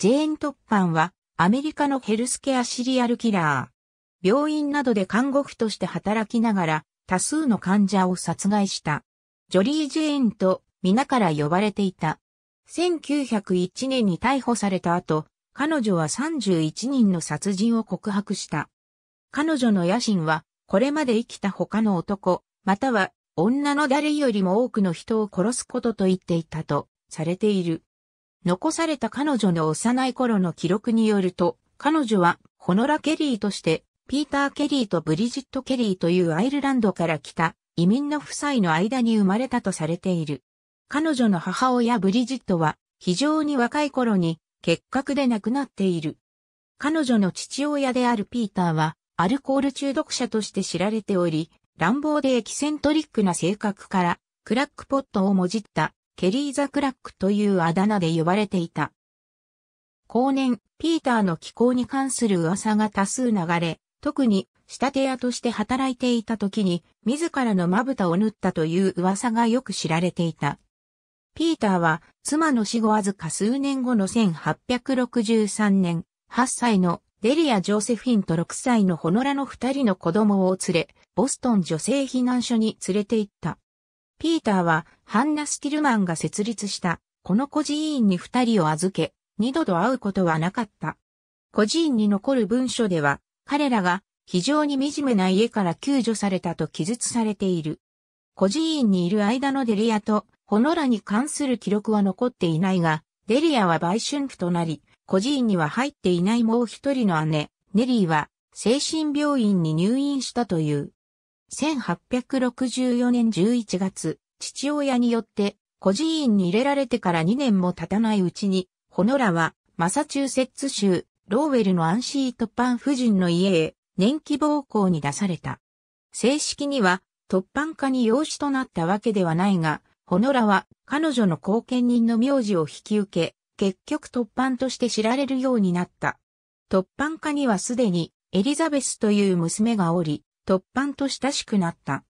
ジェーン・トッパンはアメリカのヘルスケアシリアルキラー。病院などで看護婦として働きながら多数の患者を殺害した。ジョリー・ジェーンと皆から呼ばれていた。1901年に逮捕された後、彼女は31人の殺人を告白した。彼女の野心は、これまで生きた他の男、または女の誰よりも多くの人を殺すことと言っていたとされている。残された彼女の幼い頃の記録によると、彼女はホノラ・ケリーとして、ピーター・ケリーとブリジット・ケリーというアイルランドから来た移民の夫妻の間に生まれたとされている。彼女の母親ブリジットは非常に若い頃に結核で亡くなっている。彼女の父親であるピーターはアルコール中毒者として知られており、乱暴でエキセントリックな性格からクラックポットをもじったケリー・ザ・クラックというあだ名で呼ばれていた。後年、ピーターの気候に関する噂が多数流れ、特に仕立て屋として働いていた時に、自らのまぶたを縫ったという噂がよく知られていた。ピーターは、妻の死後わずか数年後の1863年、8歳のデリア・ジョセフィンと6歳のホノラの2人の子供を連れ、ボストン女性避難所に連れて行った。ピーターはハンナ・スティルマンが設立したこの孤児院に二人を預け、二度と会うことはなかった。孤児院に残る文書では、彼らが非常に惨めな家から救助されたと記述されている。孤児院にいる間のデリアとホノラに関する記録は残っていないが、デリアは売春婦となり、孤児院には入っていないもう一人の姉、ネリーは精神病院に入院したという。1864年11月、父親によって、孤児院に入れられてから2年も経たないうちに、ホノラは、マサチューセッツ州、ローウェルのアンシートパン夫人の家へ、年季暴行に出された。正式には、突版家に養子となったわけではないが、ホノラは彼女の後見人の名字を引き受け、結局突版として知られるようになった。突版家にはすでにエリザベスという娘がおり、突販と親しくなった。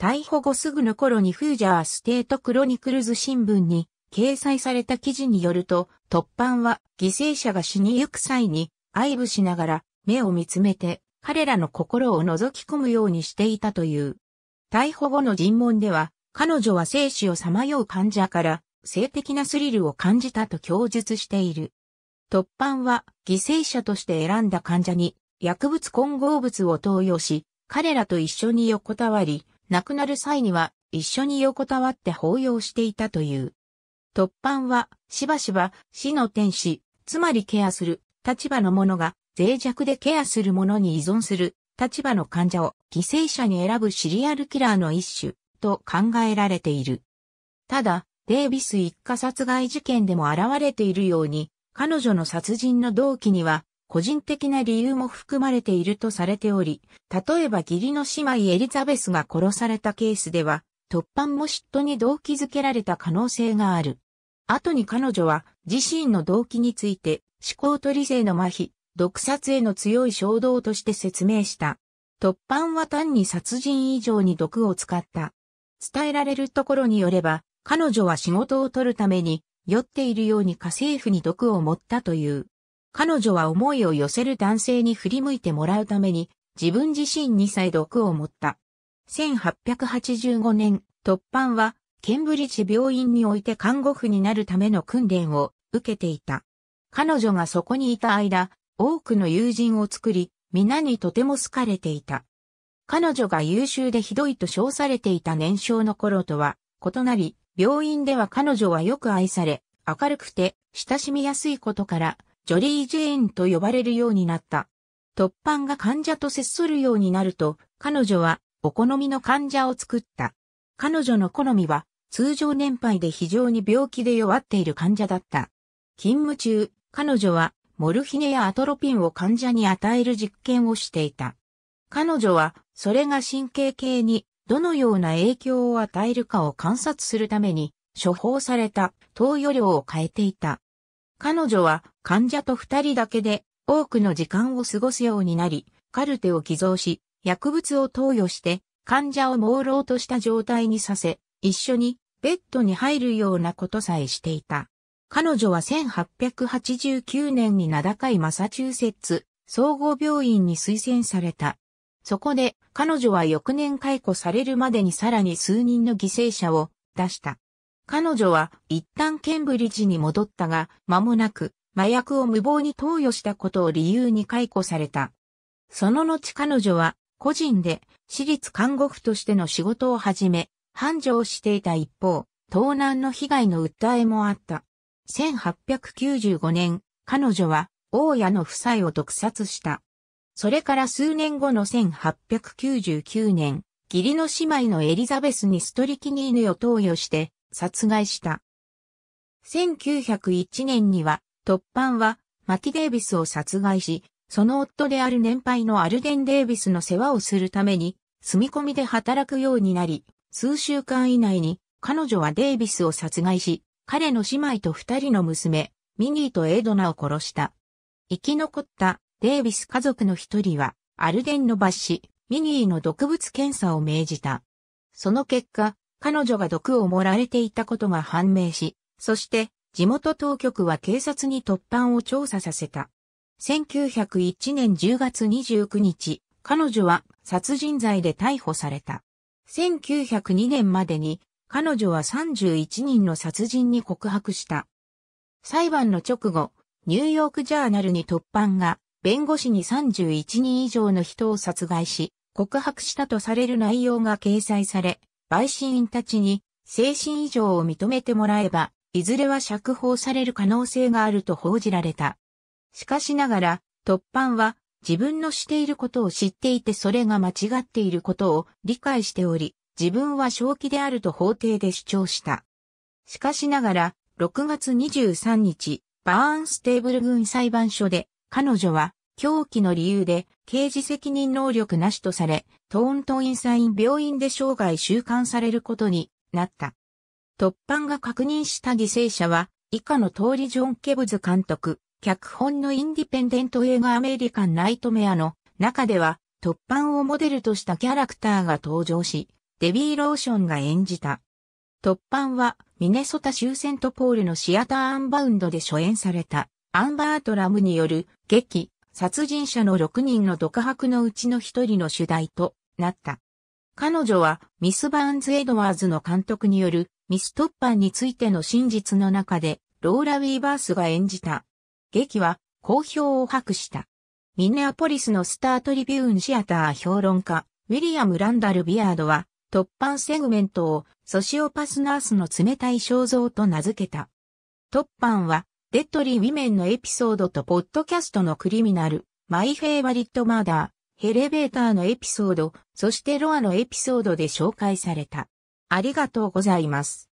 逮捕後すぐの頃にフュージャーステートクロニクルズ新聞に掲載された記事によると、突販は犠牲者が死にゆく際に愛撫しながら目を見つめて彼らの心を覗き込むようにしていたという。逮捕後の尋問では、彼女は生死をさまよう患者から性的なスリルを感じたと供述している。突販は犠牲者として選んだ患者に薬物混合物を投与し、彼らと一緒に横たわり、亡くなる際には一緒に横たわって抱擁していたという。突版は、しばしば、死の天使、つまりケアする、立場の者が、脆弱でケアする者に依存する、立場の患者を犠牲者に選ぶシリアルキラーの一種、と考えられている。ただ、デイビス一家殺害事件でも現れているように、彼女の殺人の動機には、個人的な理由も含まれているとされており、例えば義理の姉妹エリザベスが殺されたケースでは、突犯も嫉妬に動機づけられた可能性がある。後に彼女は自身の動機について思考と理性の麻痺、毒殺への強い衝動として説明した。突犯は単に殺人以上に毒を使った。伝えられるところによれば、彼女は仕事を取るために酔っているように家政婦に毒を持ったという。彼女は思いを寄せる男性に振り向いてもらうために、自分自身に再毒を持った。1885年、突版は、ケンブリッジ病院において看護婦になるための訓練を受けていた。彼女がそこにいた間、多くの友人を作り、皆にとても好かれていた。彼女が優秀でひどいと称されていた年少の頃とは異なり、病院では彼女はよく愛され、明るくて親しみやすいことから、ジョリー・ジェーンと呼ばれるようになった。突板が患者と接するようになると、彼女はお好みの患者を作った。彼女の好みは、通常年配で非常に病気で弱っている患者だった。勤務中、彼女はモルヒネやアトロピンを患者に与える実験をしていた。彼女は、それが神経系にどのような影響を与えるかを観察するために、処方された投与量を変えていた。彼女は患者と二人だけで多くの時間を過ごすようになり、カルテを寄贈し、薬物を投与して患者を朦朧とした状態にさせ、一緒にベッドに入るようなことさえしていた。彼女は1889年に名高いマサチューセッツ総合病院に推薦された。そこで彼女は翌年解雇されるまでにさらに数人の犠牲者を出した。彼女は一旦ケンブリッジに戻ったが、間もなく麻薬を無謀に投与したことを理由に解雇された。その後彼女は個人で私立看護婦としての仕事を始め、繁盛していた一方、盗難の被害の訴えもあった。1895年、彼女は大家の夫妻を毒殺した。それから数年後の1899年、義理の姉妹のエリザベスにストリキニーヌを投与して殺害した。1901年には突犯は、マキ・デイビスを殺害し、その夫である年配のアルデン・デイビスの世話をするために、住み込みで働くようになり、数週間以内に、彼女はデイビスを殺害し、彼の姉妹と二人の娘、ミニーとエドナを殺した。生き残ったデイビス家族の一人は、アルデンの抜師、ミニーの毒物検査を命じた。その結果、彼女が毒を盛られていたことが判明し、そして地元当局は警察に突犯を調査させた。1901年10月29日、彼女は殺人罪で逮捕された。1902年までに彼女は31人の殺人に告白した。裁判の直後、ニューヨークジャーナルに突犯が弁護士に31人以上の人を殺害し、告白したとされる内容が掲載され、陪審員たちに精神異常を認めてもらえば、いずれは釈放される可能性があると報じられた。しかしながら、突犯は自分のしていることを知っていてそれが間違っていることを理解しており、自分は正気であると法廷で主張した。しかしながら、6月23日、バーンステーブル軍裁判所で、彼女は、狂気の理由で、刑事責任能力なしとされ、トーントインサイン病院で生涯収監されることになった。突版が確認した犠牲者は、以下の通りジョン・ケブズ監督、脚本のインディペンデント映画アメリカン・ナイトメアの中では、突版をモデルとしたキャラクターが登場し、デビー・ローションが演じた。突版は、ミネソタ州セントポールのシアターアンバウンドで初演された、アンバートラムによる劇、殺人者の6人の独白のうちの1人の主題となった。彼女は、ミス・バーンズ・エドワーズの監督によるミストッパンについての真実の中で、ローラ・ウィーバースが演じた。劇は、好評を博した。ミネアポリスのスタートリビューンシアター評論家、ウィリアム・ランダル・ビアードは、突版セグメントをソシオパスナースの冷たい肖像と名付けた。突版は、デッドリー・ウィメンのエピソードとポッドキャストのクリミナル、マイ・フェイバリット・マーダー、ヘレベーターのエピソード、そしてロアのエピソードで紹介された。ありがとうございます。